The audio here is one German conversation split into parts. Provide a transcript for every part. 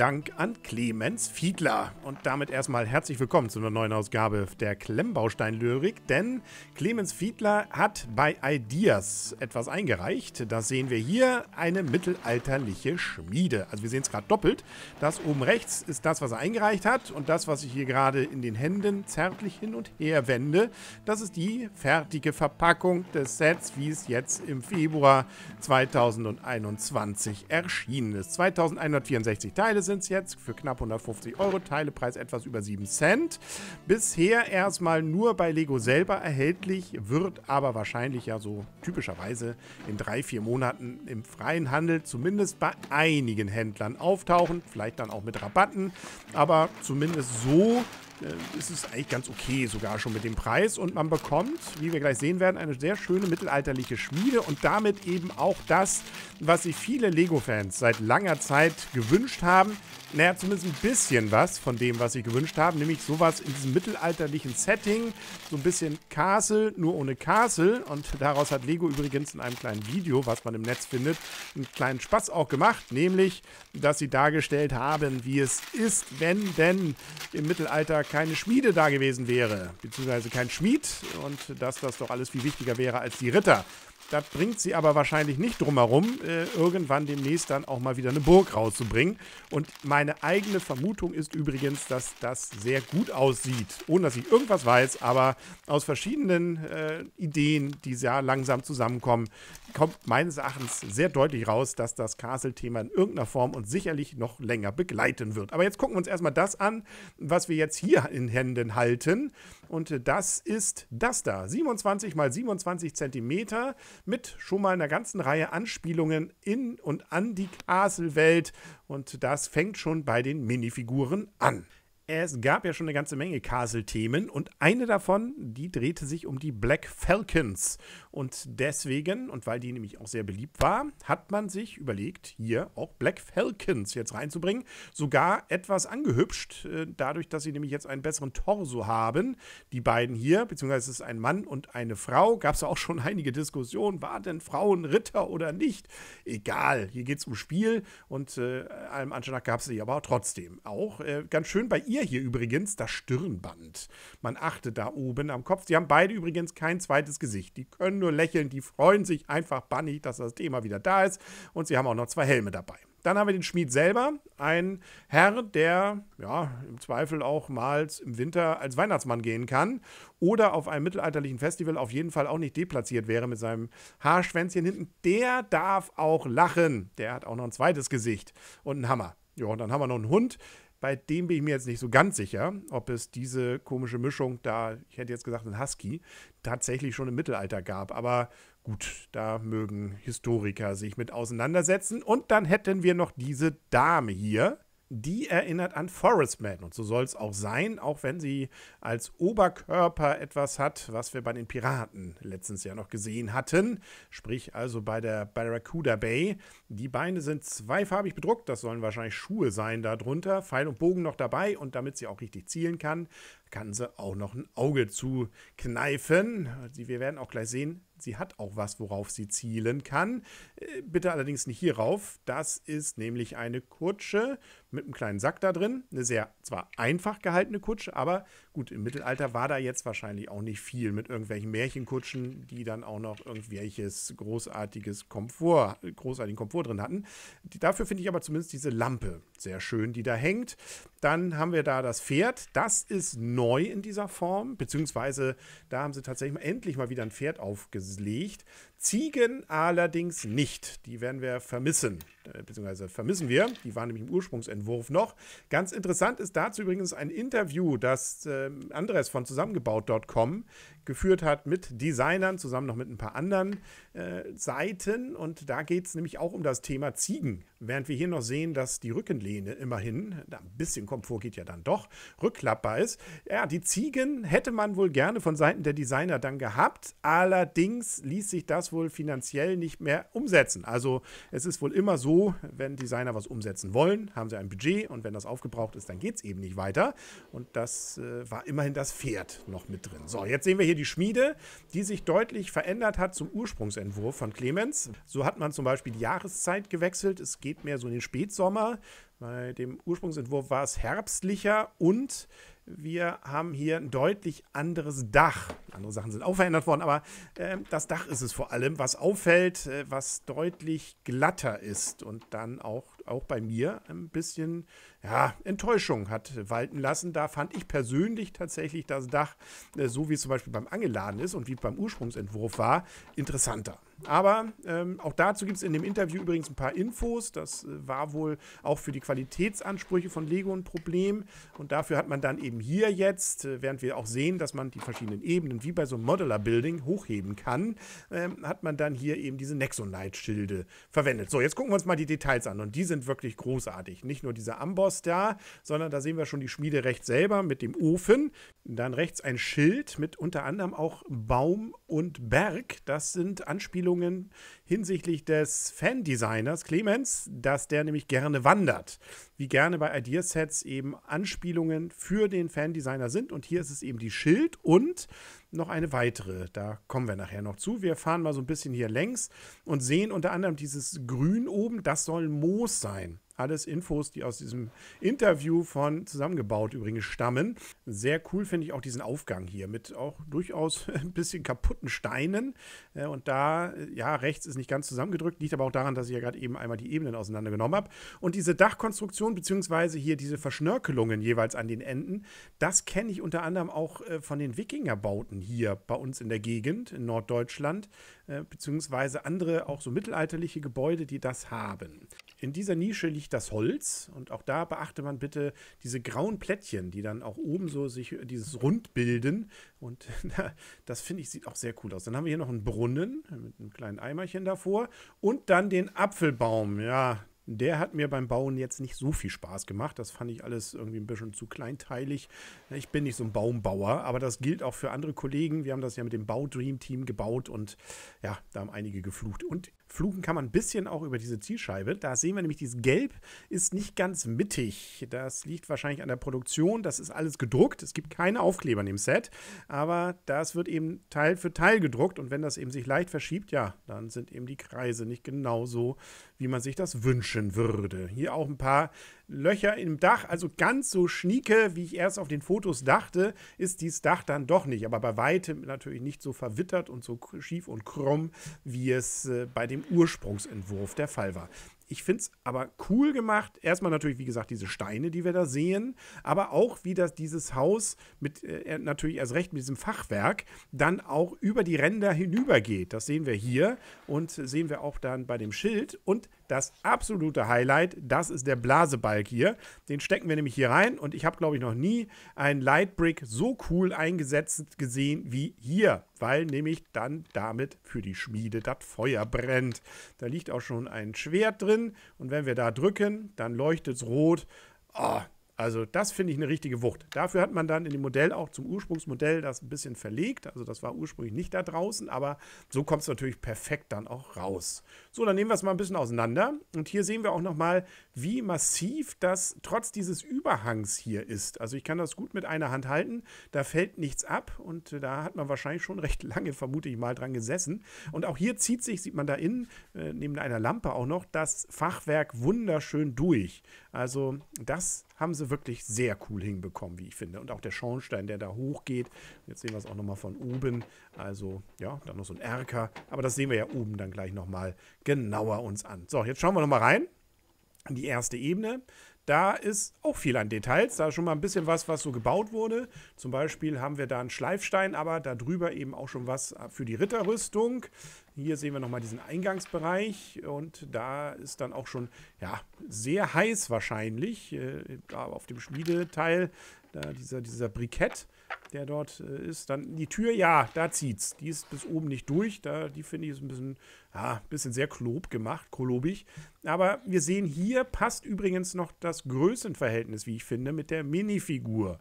Dank an Clemens Fiedler. Und damit erstmal herzlich willkommen zu einer neuen Ausgabe der Klemmbaustein-Lyrik, denn Clemens Fiedler hat bei Ideas etwas eingereicht. Das sehen wir hier, eine mittelalterliche Schmiede. Also wir sehen es gerade doppelt. Das oben rechts ist das, was er eingereicht hat und das, was ich hier gerade in den Händen zärtlich hin und her wende, das ist die fertige Verpackung des Sets, wie es jetzt im Februar 2021 erschienen ist. 2164 Teile sind sind es jetzt für knapp 150 Euro. Teilepreis etwas über 7 Cent. Bisher erstmal nur bei Lego selber erhältlich, wird aber wahrscheinlich ja so typischerweise in drei, vier Monaten im freien Handel zumindest bei einigen Händlern auftauchen. Vielleicht dann auch mit Rabatten, aber zumindest so äh, ist es eigentlich ganz okay sogar schon mit dem Preis. Und man bekommt, wie wir gleich sehen werden, eine sehr schöne mittelalterliche Schmiede und damit eben auch das, was sich viele Lego-Fans seit langer Zeit gewünscht haben, naja, zumindest ein bisschen was von dem, was ich gewünscht habe. Nämlich sowas in diesem mittelalterlichen Setting. So ein bisschen Castle, nur ohne Castle. Und daraus hat Lego übrigens in einem kleinen Video, was man im Netz findet, einen kleinen Spaß auch gemacht. Nämlich, dass sie dargestellt haben, wie es ist, wenn denn im Mittelalter keine Schmiede da gewesen wäre. Beziehungsweise kein Schmied. Und dass das doch alles viel wichtiger wäre als die Ritter. Das bringt sie aber wahrscheinlich nicht drumherum, äh, irgendwann demnächst dann auch mal wieder eine Burg rauszubringen. Und meine eigene Vermutung ist übrigens, dass das sehr gut aussieht. Ohne dass ich irgendwas weiß, aber aus verschiedenen äh, Ideen, die sehr langsam zusammenkommen, kommt meines Erachtens sehr deutlich raus, dass das Castle-Thema in irgendeiner Form uns sicherlich noch länger begleiten wird. Aber jetzt gucken wir uns erstmal das an, was wir jetzt hier in Händen halten. Und äh, das ist das da. 27 mal 27 Zentimeter mit schon mal einer ganzen Reihe Anspielungen in und an die Castle-Welt. Und das fängt schon bei den Minifiguren an. Es gab ja schon eine ganze Menge Castle-Themen und eine davon, die drehte sich um die Black Falcons. Und deswegen, und weil die nämlich auch sehr beliebt war, hat man sich überlegt, hier auch Black Falcons jetzt reinzubringen. Sogar etwas angehübscht, äh, dadurch, dass sie nämlich jetzt einen besseren Torso haben. Die beiden hier, beziehungsweise es ist ein Mann und eine Frau. Gab es auch schon einige Diskussionen, war denn Frauen Ritter oder nicht? Egal, hier geht es um Spiel und äh, allem Anschein nach gab es sie aber auch trotzdem auch. Äh, ganz schön bei ihr hier übrigens das Stirnband. Man achtet da oben am Kopf. Sie haben beide übrigens kein zweites Gesicht. Die können nur lächeln. Die freuen sich einfach bannig, dass das Thema wieder da ist. Und sie haben auch noch zwei Helme dabei. Dann haben wir den Schmied selber, ein Herr, der ja im Zweifel auch mal im Winter als Weihnachtsmann gehen kann oder auf einem mittelalterlichen Festival auf jeden Fall auch nicht deplatziert wäre mit seinem Haarschwänzchen hinten. Der darf auch lachen. Der hat auch noch ein zweites Gesicht und einen Hammer. Ja, und dann haben wir noch einen Hund. Bei dem bin ich mir jetzt nicht so ganz sicher, ob es diese komische Mischung da, ich hätte jetzt gesagt, ein Husky, tatsächlich schon im Mittelalter gab. Aber gut, da mögen Historiker sich mit auseinandersetzen. Und dann hätten wir noch diese Dame hier die erinnert an Forest Man. Und so soll es auch sein, auch wenn sie als Oberkörper etwas hat, was wir bei den Piraten letztens ja noch gesehen hatten. Sprich also bei der Barracuda Bay. Die Beine sind zweifarbig bedruckt. Das sollen wahrscheinlich Schuhe sein darunter. Pfeil und Bogen noch dabei. Und damit sie auch richtig zielen kann, kann sie auch noch ein Auge zukneifen. Wir werden auch gleich sehen, sie hat auch was, worauf sie zielen kann. Äh, bitte allerdings nicht hierauf. Das ist nämlich eine Kutsche mit einem kleinen Sack da drin. Eine sehr zwar einfach gehaltene Kutsche, aber gut, im Mittelalter war da jetzt wahrscheinlich auch nicht viel mit irgendwelchen Märchenkutschen, die dann auch noch irgendwelches großartiges Komfort, großartigen Komfort drin hatten. Die, dafür finde ich aber zumindest diese Lampe sehr schön, die da hängt. Dann haben wir da das Pferd. Das ist neu in dieser Form, beziehungsweise da haben sie tatsächlich endlich mal wieder ein Pferd aufgelegt. Ziegen allerdings nicht. Die werden wir vermissen, äh, beziehungsweise vermissen wir. Die waren nämlich im Ursprungsentwurf noch. Ganz interessant ist dazu übrigens ein Interview, das ähm, Andres von zusammengebaut.com geführt hat mit Designern, zusammen noch mit ein paar anderen äh, Seiten. Und da geht es nämlich auch um das Thema Ziegen. Während wir hier noch sehen, dass die Rückenlehne immerhin, ein bisschen Komfort geht ja dann doch, rückklappbar ist. Ja, die Ziegen hätte man wohl gerne von Seiten der Designer dann gehabt. Allerdings ließ sich das wohl finanziell nicht mehr umsetzen. Also es ist wohl immer so, wenn Designer was umsetzen wollen, haben sie ein Budget und wenn das aufgebraucht ist, dann geht es eben nicht weiter. Und das äh, war immerhin das Pferd noch mit drin. So, jetzt sehen wir hier hier die Schmiede, die sich deutlich verändert hat zum Ursprungsentwurf von Clemens. So hat man zum Beispiel die Jahreszeit gewechselt. Es geht mehr so in den Spätsommer. Bei dem Ursprungsentwurf war es herbstlicher und wir haben hier ein deutlich anderes Dach. Andere Sachen sind auch verändert worden, aber äh, das Dach ist es vor allem, was auffällt, äh, was deutlich glatter ist und dann auch auch bei mir ein bisschen ja, Enttäuschung hat walten lassen. Da fand ich persönlich tatsächlich das Dach, äh, so wie es zum Beispiel beim Angeladen ist und wie beim Ursprungsentwurf war, interessanter. Aber ähm, auch dazu gibt es in dem Interview übrigens ein paar Infos. Das äh, war wohl auch für die Qualitätsansprüche von Lego ein Problem. Und dafür hat man dann eben hier jetzt, äh, während wir auch sehen, dass man die verschiedenen Ebenen wie bei so einem modeler Building hochheben kann, ähm, hat man dann hier eben diese Nexonite-Schilde verwendet. So, jetzt gucken wir uns mal die Details an. Und die sind sind wirklich großartig. Nicht nur dieser Amboss da, sondern da sehen wir schon die Schmiede rechts selber mit dem Ofen. Dann rechts ein Schild mit unter anderem auch Baum und Berg. Das sind Anspielungen hinsichtlich des Fan-Designers Clemens, dass der nämlich gerne wandert. Wie gerne bei Ideasets eben Anspielungen für den Fan-Designer sind. Und hier ist es eben die Schild und noch eine weitere. Da kommen wir nachher noch zu. Wir fahren mal so ein bisschen hier längs und sehen unter anderem dieses Grün oben. Das soll Moos sein. Alles Infos, die aus diesem Interview von Zusammengebaut übrigens stammen. Sehr cool finde ich auch diesen Aufgang hier mit auch durchaus ein bisschen kaputten Steinen. Äh, und da, äh, ja, rechts ist nicht ganz zusammengedrückt, liegt aber auch daran, dass ich ja gerade eben einmal die Ebenen auseinandergenommen habe. Und diese Dachkonstruktion, beziehungsweise hier diese Verschnörkelungen jeweils an den Enden, das kenne ich unter anderem auch äh, von den Wikingerbauten hier bei uns in der Gegend, in Norddeutschland, beziehungsweise andere auch so mittelalterliche Gebäude, die das haben. In dieser Nische liegt das Holz und auch da beachte man bitte diese grauen Plättchen, die dann auch oben so sich dieses Rund bilden und das finde ich sieht auch sehr cool aus. Dann haben wir hier noch einen Brunnen mit einem kleinen Eimerchen davor und dann den Apfelbaum. Ja, der hat mir beim Bauen jetzt nicht so viel Spaß gemacht. Das fand ich alles irgendwie ein bisschen zu kleinteilig. Ich bin nicht so ein Baumbauer, aber das gilt auch für andere Kollegen. Wir haben das ja mit dem baudream Team gebaut und ja, da haben einige geflucht. Und Fluchen kann man ein bisschen auch über diese Zielscheibe. Da sehen wir nämlich, dieses Gelb ist nicht ganz mittig. Das liegt wahrscheinlich an der Produktion. Das ist alles gedruckt. Es gibt keine Aufkleber in dem Set. Aber das wird eben Teil für Teil gedruckt. Und wenn das eben sich leicht verschiebt, ja, dann sind eben die Kreise nicht genauso, wie man sich das wünschen würde. Hier auch ein paar Löcher im Dach. Also ganz so schnieke, wie ich erst auf den Fotos dachte, ist dieses Dach dann doch nicht. Aber bei weitem natürlich nicht so verwittert und so schief und krumm, wie es äh, bei dem Ursprungsentwurf der Fall war. Ich finde es aber cool gemacht. Erstmal natürlich, wie gesagt, diese Steine, die wir da sehen, aber auch, wie das dieses Haus mit äh, natürlich erst recht mit diesem Fachwerk dann auch über die Ränder hinübergeht. Das sehen wir hier und sehen wir auch dann bei dem Schild. Und das absolute Highlight, das ist der Blasebalg hier. Den stecken wir nämlich hier rein und ich habe, glaube ich, noch nie einen Lightbrick so cool eingesetzt gesehen wie hier, weil nämlich dann damit für die Schmiede das Feuer brennt. Da liegt auch schon ein Schwert drin und wenn wir da drücken, dann leuchtet es rot. Oh, also das finde ich eine richtige Wucht. Dafür hat man dann in dem Modell auch zum Ursprungsmodell das ein bisschen verlegt. Also das war ursprünglich nicht da draußen, aber so kommt es natürlich perfekt dann auch raus. So, dann nehmen wir es mal ein bisschen auseinander. Und hier sehen wir auch nochmal, wie massiv das trotz dieses Überhangs hier ist. Also ich kann das gut mit einer Hand halten. Da fällt nichts ab und äh, da hat man wahrscheinlich schon recht lange, vermute ich mal, dran gesessen. Und auch hier zieht sich, sieht man da innen, äh, neben einer Lampe auch noch, das Fachwerk wunderschön durch. Also das haben sie wirklich sehr cool hinbekommen, wie ich finde. Und auch der Schornstein, der da hochgeht. Jetzt sehen wir es auch nochmal von oben. Also, ja, da noch so ein Erker. Aber das sehen wir ja oben dann gleich nochmal genauer uns an. So, jetzt schauen wir nochmal rein. In die erste Ebene. Da ist auch viel an Details. Da ist schon mal ein bisschen was, was so gebaut wurde. Zum Beispiel haben wir da einen Schleifstein, aber da drüber eben auch schon was für die Ritterrüstung. Hier sehen wir nochmal diesen Eingangsbereich und da ist dann auch schon ja, sehr heiß wahrscheinlich äh, auf dem Schmiedeteil, da dieser, dieser Brikett, der dort äh, ist. Dann die Tür, ja, da zieht's. Die ist bis oben nicht durch. Da, die finde ich ist ein bisschen, ja, bisschen sehr klob gemacht, kolobig. Aber wir sehen hier passt übrigens noch das Größenverhältnis, wie ich finde, mit der Minifigur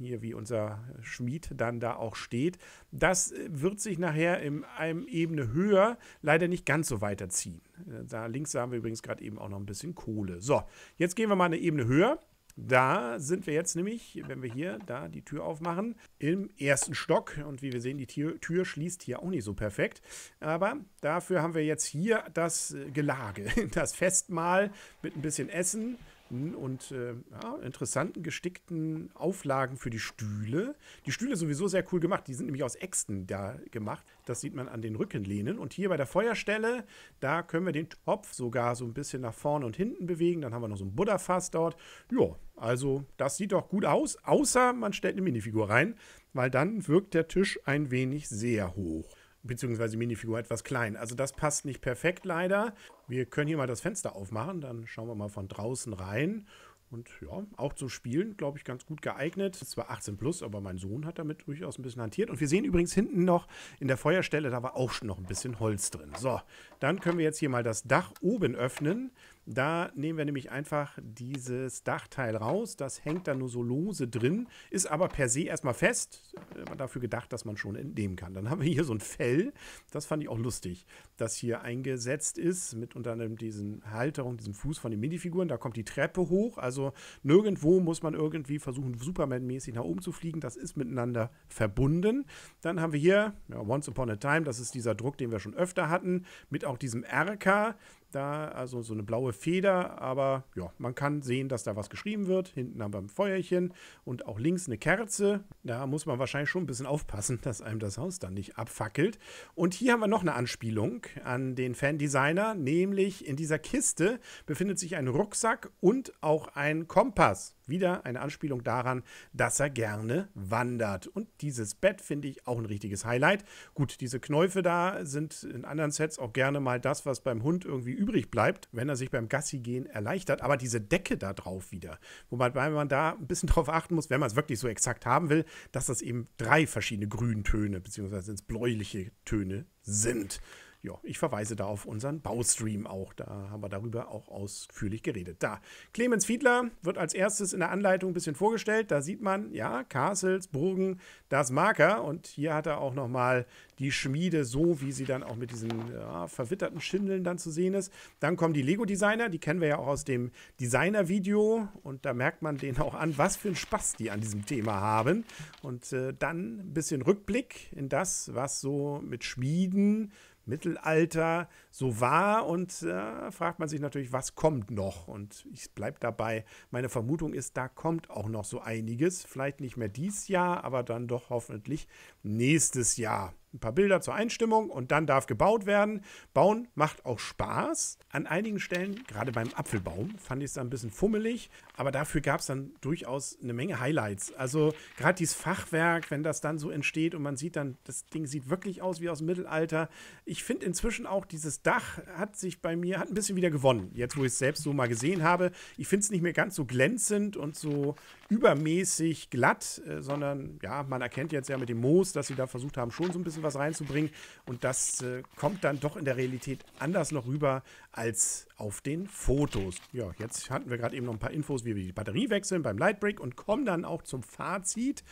hier wie unser Schmied dann da auch steht. Das äh, wird sich nachher in einem Ebene höher leider nicht ganz so weiterziehen. Äh, da links haben wir übrigens gerade eben auch noch ein bisschen Kohle. So, jetzt gehen wir mal eine Ebene höher. Da sind wir jetzt nämlich, wenn wir hier da die Tür aufmachen, im ersten Stock. Und wie wir sehen, die Tür, Tür schließt hier auch nicht so perfekt. Aber dafür haben wir jetzt hier das äh, Gelage, das Festmahl mit ein bisschen Essen, Heften und äh, ja, interessanten gestickten Auflagen für die Stühle. Die Stühle sowieso sehr cool gemacht. Die sind nämlich aus Äxten da gemacht. Das sieht man an den Rückenlehnen. Und hier bei der Feuerstelle, da können wir den Topf sogar so ein bisschen nach vorne und hinten bewegen. Dann haben wir noch so ein Buddha-Fass dort. Ja, also das sieht doch gut aus, außer man stellt eine Minifigur rein, weil dann wirkt der Tisch ein wenig sehr hoch beziehungsweise Minifigur etwas klein. Also das passt nicht perfekt leider. Wir können hier mal das Fenster aufmachen, dann schauen wir mal von draußen rein. Und ja, auch zum Spielen, glaube ich, ganz gut geeignet. Ist zwar 18 plus, aber mein Sohn hat damit durchaus ein bisschen hantiert. Und wir sehen übrigens hinten noch in der Feuerstelle, da war auch schon noch ein bisschen Holz drin. So, dann können wir jetzt hier mal das Dach oben öffnen. Da nehmen wir nämlich einfach dieses Dachteil raus. Das hängt dann nur so lose drin, ist aber per se erstmal fest. Äh, dafür gedacht, dass man schon entnehmen kann. Dann haben wir hier so ein Fell. Das fand ich auch lustig, das hier eingesetzt ist mit unter anderem diesen Halterung, diesem Fuß von den Minifiguren. Da kommt die Treppe hoch. Also nirgendwo muss man irgendwie versuchen, Superman-mäßig nach oben zu fliegen. Das ist miteinander verbunden. Dann haben wir hier ja, Once Upon a Time. Das ist dieser Druck, den wir schon öfter hatten, mit auch diesem Erker. Da, also so eine blaue Feder, aber ja, man kann sehen, dass da was geschrieben wird. Hinten haben wir ein Feuerchen und auch links eine Kerze. Da muss man wahrscheinlich schon ein bisschen aufpassen, dass einem das Haus dann nicht abfackelt. Und hier haben wir noch eine Anspielung an den Fan-Designer, nämlich in dieser Kiste befindet sich ein Rucksack und auch ein Kompass. Wieder eine Anspielung daran, dass er gerne wandert. Und dieses Bett finde ich auch ein richtiges Highlight. Gut, diese Knäufe da sind in anderen Sets auch gerne mal das, was beim Hund irgendwie übrig bleibt, wenn er sich beim Gassi-Gehen erleichtert. Aber diese Decke da drauf wieder, wobei man da ein bisschen drauf achten muss, wenn man es wirklich so exakt haben will, dass das eben drei verschiedene Grüntöne bzw. ins bläuliche Töne sind ja, ich verweise da auf unseren Baustream auch. Da haben wir darüber auch ausführlich geredet. Da, Clemens Fiedler wird als erstes in der Anleitung ein bisschen vorgestellt. Da sieht man, ja, Castles, Burgen, das Marker. Und hier hat er auch nochmal die Schmiede, so wie sie dann auch mit diesen ja, verwitterten Schindeln dann zu sehen ist. Dann kommen die Lego-Designer, die kennen wir ja auch aus dem Designer-Video. Und da merkt man denen auch an, was für einen Spaß die an diesem Thema haben. Und äh, dann ein bisschen Rückblick in das, was so mit Schmieden Mittelalter so war. Und äh, fragt man sich natürlich, was kommt noch? Und ich bleibe dabei. Meine Vermutung ist, da kommt auch noch so einiges. Vielleicht nicht mehr dieses Jahr, aber dann doch hoffentlich nächstes Jahr. Ein paar Bilder zur Einstimmung und dann darf gebaut werden. Bauen macht auch Spaß. An einigen Stellen, gerade beim Apfelbaum, fand ich es ein bisschen fummelig, aber dafür gab es dann durchaus eine Menge Highlights. Also gerade dieses Fachwerk, wenn das dann so entsteht und man sieht dann, das Ding sieht wirklich aus wie aus dem Mittelalter. Ich finde inzwischen auch dieses Dach hat sich bei mir, hat ein bisschen wieder gewonnen, jetzt wo ich es selbst so mal gesehen habe. Ich finde es nicht mehr ganz so glänzend und so übermäßig glatt, äh, sondern ja, man erkennt jetzt ja mit dem Moos, dass sie da versucht haben, schon so ein bisschen was reinzubringen. Und das äh, kommt dann doch in der Realität anders noch rüber als auf den Fotos. Ja, jetzt hatten wir gerade eben noch ein paar Infos, wie wir die Batterie wechseln beim Lightbreak und kommen dann auch zum Fazit.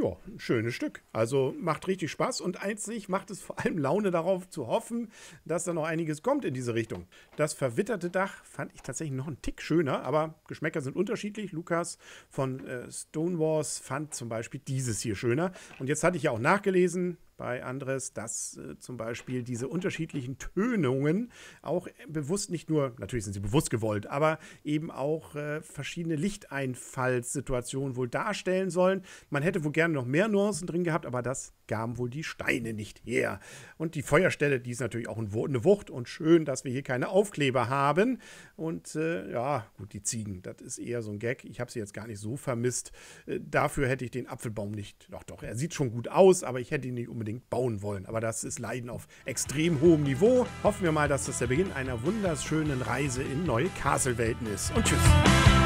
Ja, ein schönes Stück. Also macht richtig Spaß und einzig macht es vor allem Laune darauf zu hoffen, dass da noch einiges kommt in diese Richtung. Das verwitterte Dach fand ich tatsächlich noch einen Tick schöner, aber Geschmäcker sind unterschiedlich. Lukas von äh, Stonewalls fand zum Beispiel dieses hier schöner. Und jetzt hatte ich ja auch nachgelesen, bei Andres, dass äh, zum Beispiel diese unterschiedlichen Tönungen auch bewusst nicht nur, natürlich sind sie bewusst gewollt, aber eben auch äh, verschiedene Lichteinfallssituationen wohl darstellen sollen. Man hätte wohl gerne noch mehr Nuancen drin gehabt, aber das gaben wohl die Steine nicht her. Und die Feuerstelle, die ist natürlich auch eine Wucht und schön, dass wir hier keine Aufkleber haben. Und äh, ja, gut, die Ziegen, das ist eher so ein Gag. Ich habe sie jetzt gar nicht so vermisst. Äh, dafür hätte ich den Apfelbaum nicht, doch doch, er sieht schon gut aus, aber ich hätte ihn nicht unbedingt bauen wollen. Aber das ist Leiden auf extrem hohem Niveau. Hoffen wir mal, dass das der Beginn einer wunderschönen Reise in neue Castle-Welten ist. Und tschüss.